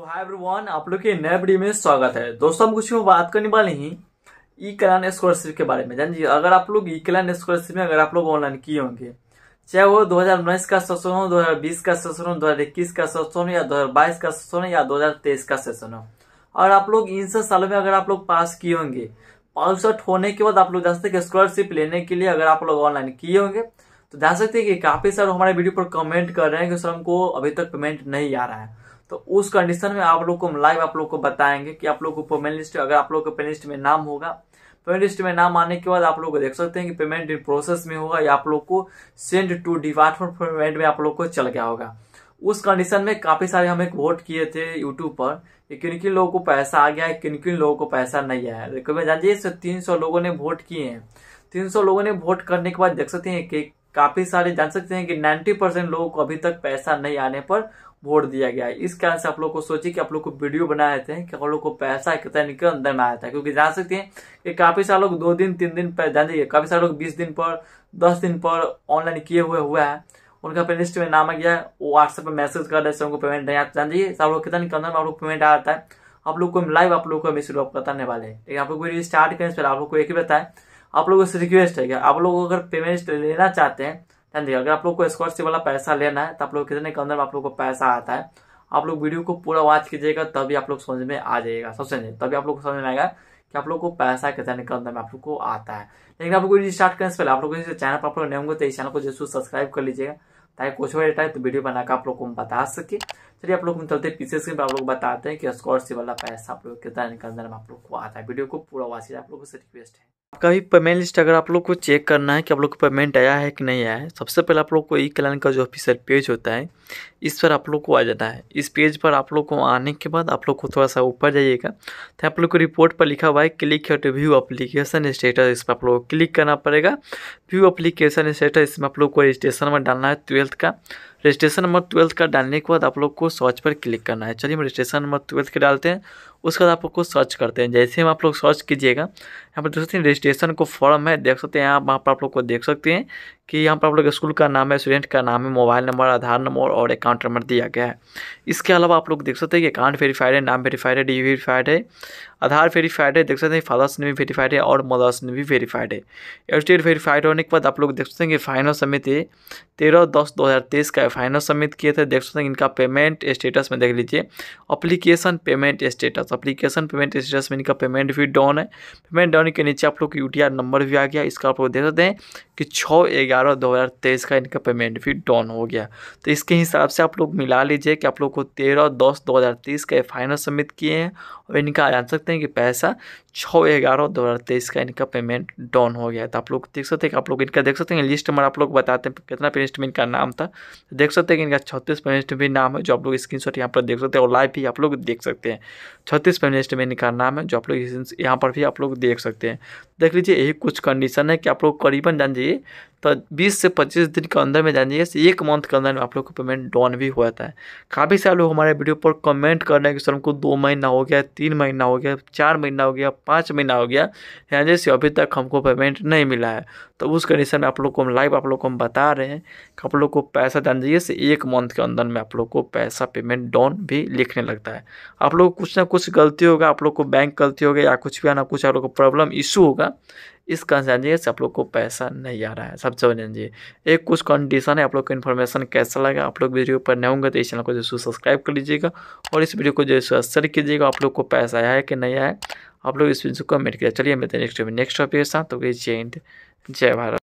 तो hi everyone आप लोग के नए वीडियो में स्वागत है दोस्तों हम कुछ बात करने वाले हैं ई कल्याण स्कॉलरशिप के बारे में जान जी अगर आप लोग ई कल्याण स्कॉलरशिप में अगर आप लोग ऑनलाइन किए होंगे चाहे वो 2019 का सेशन हो 2020 का सेशन हो 2021 का सेशन हो या 2022 का सेशन हो या 2023 का सेशन हो और आप लोग इन सब सालों में अगर आप लोग पास किए होंगे पास आउट होने के बाद आप लोग जा सकते हैं स्कॉलरशिप लेने के लिए अगर आप लोग ऑनलाइन किए होंगे तो जान सकते हैं कि काफी सारे हमारे वीडियो पर कमेंट कर रहे हैं कि सर हमको अभी तक पेमेंट नहीं आ रहा है तो उस कंडीशन में आप लोग को हम लाइव आप लोग को बताएंगे कि आप लोग को पेमेंट लिस्ट अगर आप लोग का पेमेंट लिस्ट में नाम होगा पेमेंट लिस्ट में नाम आने के बाद आप लोग देख सकते हैं कि पेमेंट इन प्रोसेस में होगा या आप लोग को सेंड टू डिपार्टमेंट पेमेंट में आप लोग को चल गया होगा उस कंडीशन में काफी सारे हम एक वोट किए थे यूट्यूब पर कि किन किन लोगों को पैसा आ गया है किन किन लोगों को पैसा नहीं आया देखो मैं जानिए इससे तीन सौ लोगों ने वोट किए हैं तीन सौ लोगों ने वोट करने के बाद देख सकते हैं कि काफी सारे जान सकते हैं कि नाइन्टी परसेंट लोगों को अभी तक पैसा नहीं आने पर वोट दिया गया है इस कारण से आप लोग को सोचिए कि आप लोग को वीडियो बना रहते हैं कि आप लोग को पैसा कितना निकल अंदर में आया था क्योंकि जान सकते हैं कि काफी सारे लोग दो दिन तीन दिन पर जान जाइए काफी सारे लोग बीस दिन पर दस दिन पर ऑनलाइन किए हुए हुआ है उनका पे लिस्ट में नाम आ गया है वो व्हाट्सएप पर मैसेज कर रहे थे उनको पेमेंट नहीं आता जान जाइए आप लोग कितना में आप लोग पेमेंट आ जाता है आप लोग को लाइव आप लोग को हम इस बताने वाले हैं लेकिन आप लोग वीडियो स्टार्ट करें आप लोग को एक ही बताएं आप लोगों से रिक्वेस्ट है आप लोग अगर पेमेंट लेना चाहते हैं ध्यान दिया अगर आप लोग को स्कॉलरशिप वाला पैसा लेना है तो आप लोग कितने के अंदर आप लोग को पैसा आता है आप लोग वीडियो को पूरा वॉच कीजिएगा तभी आप लोग समझ में आ जाएगा सबसे नहीं तभी आप लोग को समझ में आएगा कि आप लोग को पैसा कितने के अंदर में आप लोग को आता है लेकिन आप लोग स्टार्ट करने से पहले आप लोग चैनल पर आप लोग नहीं होंगे तो इस चैनल को जैसे सब्सक्राइब कर लीजिएगा ताकि कुछ और टाइप तो वीडियो बनाकर आप लोग को बता सके चलिए आप लोग चलते पीछे से आप लोग बताते हैं कि स्कॉलरशिप वाला पैसा आप लोग कितना के अंदर में आप लोग को आता है वीडियो को पूरा वॉच कीजिए आप लोगों से रिक्वेस्ट है आपका भी पेमेंट लिस्ट अगर आप लोग को चेक करना है कि आप लोग को पेमेंट आया है कि नहीं आया है सबसे पहले आप लोग को ई कल्याण का जो ऑफिशियल पेज होता है इस पर आप लोग को आ जाना है इस पेज पर आप लोग को आने के बाद आप लोग को थोड़ा सा ऊपर जाइएगा तो आप लोग को रिपोर्ट पर लिखा हुआ है क्लिक है टू व्यू अप्लीकेशन स्टेटस इस पर आप लोग को क्लिक करना पड़ेगा व्यू अप्लीकेशन स्टेटस इसमें आप लोग को रजिस्ट्रेशन में डालना है ट्वेल्थ का रजिस्ट्रेशन नंबर ट्वेल्थ का डालने के बाद आप लोग को सर्च पर क्लिक करना है चलिए हम रजिस्ट्रेशन नंबर ट्वेल्थ के डालते हैं उसके बाद आप लोग को सर्च करते हैं जैसे हम आप लोग सर्च कीजिएगा यहाँ पर देख सकते हैं रजिस्ट्रेशन को फॉर्म है देख सकते हैं यहाँ वहाँ पर आप लोग को देख सकते हैं कि यहाँ पर आप लोग स्कूल का नाम है स्टूडेंट का नाम है मोबाइल नंबर आधार नंबर और अकाउंट नंबर दिया गया है इसके अलावा आप लोग देख सकते हैं कि अकाउंट वेरीफाइड है नाम वेरीफाइड है डी वेरीफाइड है आधार वेरीफाइड है देख सकते हैं फादर्स ने भी वेरीफाइड है और मदर्स ने भी वेरीफाइड है एस्टेट वेरीफाइड होने के बाद आप लोग देख सकते हैं कि फाइनल समिति है तेरह दस दो हज़ार तेईस का फाइनल सबमिट किए थे देख सकते हैं इनका पेमेंट स्टेटस में देख लीजिए application payment status application payment status में इनका पेमेंट भी डाउन है पेमेंट डाउन के नीचे आप लोग यू नंबर भी आ गया इसका आप लोग देख सकते हैं कि छः ग्यारह दो हज़ार तेईस का इनका पेमेंट भी डाउन हो गया तो इसके हिसाब से आप लोग मिला लीजिए कि आप लोग को तेरह दस दो हज़ार तेईस का फाइनल सबमिट किए हैं और इनका जान सकते हैं कि पैसा छः ग्यारह दो हज़ार तेईस का इनका पेमेंट डाउन हो गया तो आप लोग देख सकते हैं कि आप लोग इनका देख सकते हैं लिस्ट नंबर आप लोग बताते हैं कितना पेमेंट में इनका नाम था देख सकते हैं कि इनका छत्तीस पेमेंट भी नाम है जो आप लोग स्क्रीन शॉट यहाँ पर देख सकते हैं और लाइव भी आप लोग देख सकते हैं छत्तीस पेमेंट में इनका नाम है जो आप लोग यहाँ पर भी आप लोग देख सकते हैं देख लीजिए यही कुछ कंडीशन है कि आप लोग करीबन जान जाइए चाहिए तो 20 से 25 दिन के अंदर में जानिए जाइए एक मंथ के अंदर में आप लोग को पेमेंट डॉन भी हो जाता है काफ़ी सारे लोग हमारे वीडियो पर कमेंट कर रहे हैं कि सर हमको दो महीना हो गया तीन महीना हो गया चार महीना हो गया पाँच महीना हो गया या जैसे अभी तक हमको पेमेंट नहीं मिला है तो उस कंडीशन में आप लोग को हम लाइव आप लोग को हम बता रहे हैं कि आप लोग को पैसा जान जाइए से एक मंथ के अंदर में आप लोग को पैसा पेमेंट डाउन भी लिखने लगता है आप लोग कुछ ना कुछ गलती होगा आप लोग को बैंक गलती होगा या कुछ भी ना कुछ आप लोग को प्रॉब्लम इशू होगा इस कारण से आप लोग को पैसा नहीं आ रहा है सब समझ लीजिए एक कुछ कंडीशन है आप लोग को इन्फॉर्मेशन कैसा लगा आप लोग वीडियो पर नहीं होंगे तो इस चैनल को जैसे सब्सक्राइब कर लीजिएगा और इस वीडियो को जो है शेयर कीजिएगा आप लोग को पैसा आया है कि नहीं आया आप लोग इस वीडियो को कमेंट किया चलिए मिलते हैं नेक्स्ट नेक्स्ट टॉपिक के साथ तो जय हिंद जय भारत